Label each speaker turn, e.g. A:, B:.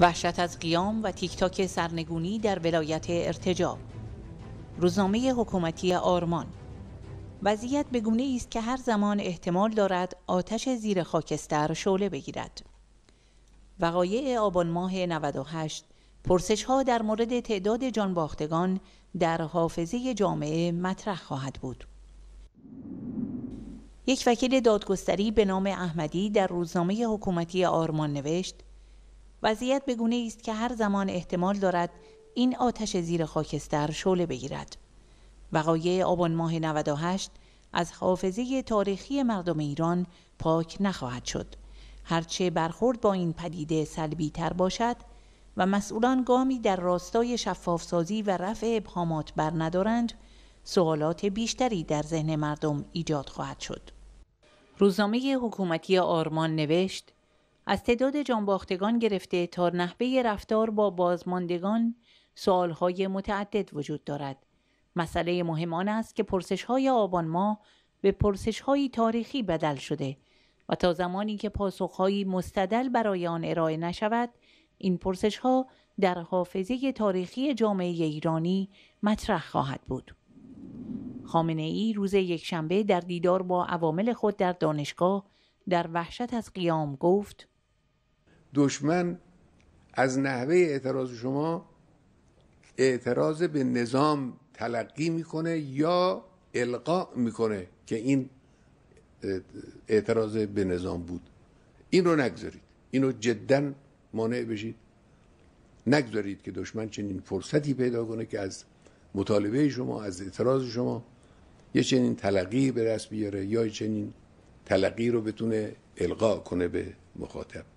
A: وحشت از قیام و تیک تاک سرنگونی در ولایت ارتجاب روزنامه حکومتی آرمان وضعیت بگونه است که هر زمان احتمال دارد آتش زیر خاکستر شعله بگیرد وقایع آبان ماه 98 پرسش ها در مورد تعداد جانباختگان در حافظه جامعه مطرح خواهد بود یک وکیل دادگستری به نام احمدی در روزنامه حکومتی آرمان نوشت وضعیت بگونه است که هر زمان احتمال دارد این آتش زیر خاکستر شعله بگیرد وقایع آبان ماه 98 از حافظه تاریخی مردم ایران پاک نخواهد شد هرچه برخورد با این پدیده سلبی تر باشد و مسئولان گامی در راستای شفافسازی و رفع ابهامات ندارند، سوالات بیشتری در ذهن مردم ایجاد خواهد شد روزنامه حکومتی آرمان نوشت از تعداد جانباختگان گرفته تا نحوه رفتار با بازماندگان سوالهای متعدد وجود دارد مسئله مهم آن است که پرسش های آبان به پرسش های تاریخی بدل شده و تا زمانی که پاسخهایی مستدل برای آن ارائه نشود این پرسش ها در حافظه تاریخی جامعه ایرانی مطرح خواهد بود خامنه ای روز یکشنبه در دیدار با عوامل خود در دانشگاه در وحشت از قیام گفت
B: دشمن از نحوه اعتراض شما اعتراض به نظام تلقی میکنه یا القا میکنه که این اعتراض به نظام بود این رو نگذارید اینو جدا مانع بشید نگذارید که دشمن چنین فرصتی پیدا کنه که از مطالبه شما از اعتراض شما یه چنین تلقی به دست بیاره یا چنین تلقی رو بتونه القا کنه به مخاطب